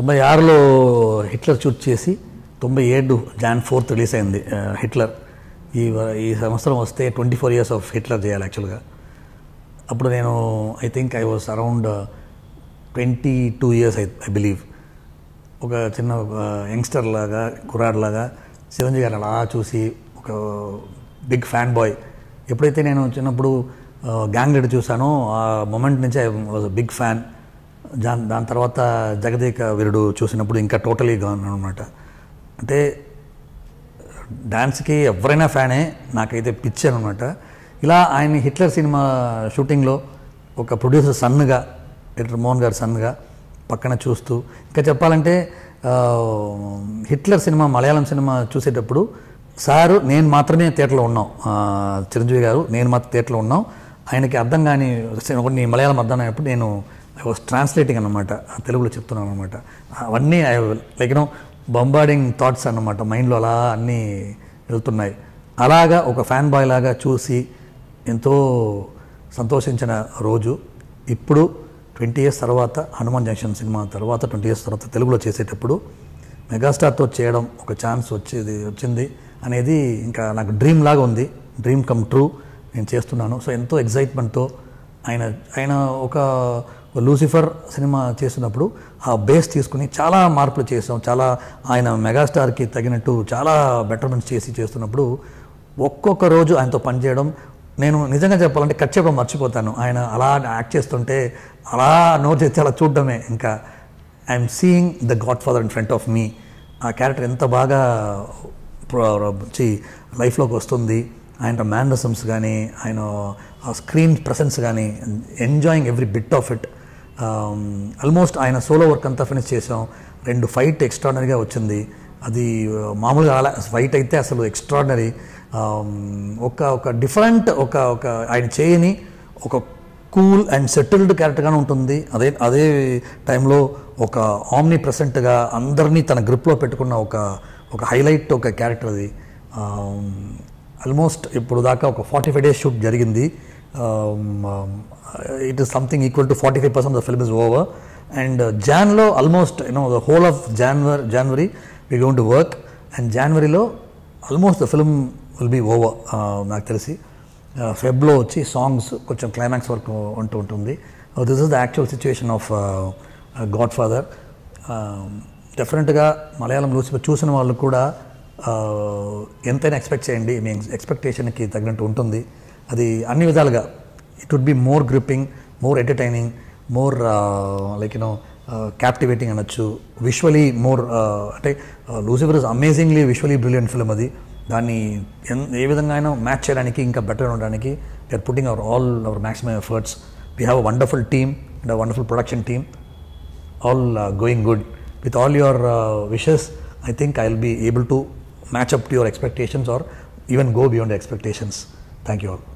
తొంభై ఆరులో Hitler shoot చేసి తొంభై ఏడు జాన్ ఫోర్త్ రిలీజ్ అయింది హిట్లర్ ఈ ఈ సంవత్సరం వస్తే twenty four years of Hitler చేయాలి యాక్చువల్గా అప్పుడు నేను I think I was around twenty two years I I believe ఒక చిన్న యంగ్స్టర్ లాగా కుర్రాడ్ లాగా చిరంజీవి గారు అలా చూసి ఒక బిగ్ ఫ్యాన్ బాయ్ ఎప్పుడైతే నేను చిన్నప్పుడు గ్యాంగ్లెడ్ చూసానో ఆ మూమెంట్ నుంచి ఐ వాజ్ బిగ్ ఫ్యాన్ దాని దాని తర్వాత జగదేక వీరుడు చూసినప్పుడు ఇంకా టోటలీ గాన్ అనమాట అంటే డ్యాన్స్కి ఎవరైనా ఫ్యానే నాకైతే పిచ్చి అనమాట ఇలా ఆయన హిట్లర్ సినిమా షూటింగ్లో ఒక ప్రొడ్యూసర్ సన్నుగా హిట్లర్ మోహన్ గారు సన్నుగా పక్కన చూస్తూ ఇంకా చెప్పాలంటే హిట్లర్ సినిమా మలయాళం సినిమా చూసేటప్పుడు సారు నేను మాత్రమే థియేటర్లో ఉన్నాం చిరంజీవి గారు నేను మాత్రం థియేటర్లో ఉన్నాం ఆయనకి అర్థం కాని కొన్ని మలయాళం అర్థం అయినప్పుడు నేను ఐ వాస్ ట్రాన్స్లేటింగ్ అనమాట తెలుగులో చెప్తున్నాను అనమాట అవన్నీ I like no bombarding thoughts అనమాట మైండ్లో అలా అన్నీ వెళ్తున్నాయి అలాగా ఒక ఫ్యాన్ బాయ్ లాగా చూసి ఎంతో సంతోషించిన రోజు ఇప్పుడు ట్వంటీ ఇయర్స్ తర్వాత హనుమాన్ జంక్షన్ సినిమా తర్వాత ట్వంటీ ఇయర్స్ తర్వాత తెలుగులో చేసేటప్పుడు మెగాస్టార్తో చేయడం ఒక ఛాన్స్ వచ్చేది వచ్చింది అనేది ఇంకా నాకు డ్రీమ్ లాగా ఉంది డ్రీమ్ కమ్ ట్రూ నేను చేస్తున్నాను సో ఎంతో ఎగ్జైట్మెంట్తో ఆయన ఆయన ఒక లూసిఫర్ సినిమా చేసినప్పుడు ఆ బేస్ తీసుకుని చాలా మార్పులు చేసాం చాలా ఆయన మెగాస్టార్కి తగినట్టు చాలా బెటర్మెంట్స్ చేసి చేస్తున్నప్పుడు ఒక్కొక్క రోజు ఆయనతో పనిచేయడం నేను నిజంగా చెప్పాలంటే ఖచ్చితంగా మర్చిపోతాను ఆయన అలా యాక్ట్ చేస్తుంటే అలా నోరు చేస్తే అలా చూడడమే ఇంకా I'm seeing the Godfather in front of me ఆ క్యారెక్టర్ ఎంత బాగా వచ్చి లైఫ్లోకి వస్తుంది ఆయన మ్యానరిజమ్స్ కానీ ఆయన స్క్రీన్ ప్రెసెన్స్ కానీ enjoying every bit of it almost ఆయన సోలో వర్క్ అంతా ఫినిష్ చేసాం రెండు ఫైట్ ఎక్స్ట్రాడనరీగా వచ్చింది అది మామూలుగా అలా ఫైట్ అయితే అసలు ఎక్స్ట్రాడినరీ ఒక ఒక డిఫరెంట్ ఒక ఒక ఆయన చేయని ఒక కూల్ అండ్ సెటిల్డ్ క్యారెక్టర్గానే ఉంటుంది అదే అదే టైంలో ఒక ఆమ్ని ప్రెసెంట్గా అందరినీ తన గ్రిప్లో పెట్టుకున్న ఒక ఒక హైలైట్ ఒక క్యారెక్టర్ అది ఆల్మోస్ట్ ఇప్పుడు దాకా ఒక ఫార్టీ ఫైవ్ డేస్ షూట్ జరిగింది um, um, it is something equal to 45% of the film is over. And uh, Janlo, almost, you know, the whole of January, January, we're going to work. And January lo, almost the film will be over, నాకు తెలిసి ఫెబ్లో వచ్చి songs కొంచెం climax వరకు ఉంటూ ఉంటుంది this is the actual situation of Godfather డెఫినెట్గా Malayalam Lucifer చూసిన వాళ్ళు కూడా ఎంతైనా ఎక్స్పెక్ట్ చేయండి మీ ఎక్స్పెక్టేషన్కి తగినట్టు ఉంటుంది అది అన్ని విధాలుగా it would be more gripping more entertaining more like you know captivating అనొచ్చు విజువలీ మోర్ uh, అంటే Lucifer is amazingly visually brilliant film అది దాన్ని ఏ విధంగా అయినా మ్యాచ్ చేయడానికి ఇంకా బెటర్ ఉండడానికి are putting our all our maximum efforts we have a wonderful team and wonderful production team all going good with all your wishes I think I will be able to match up to your expectations or even go beyond expectations thank you all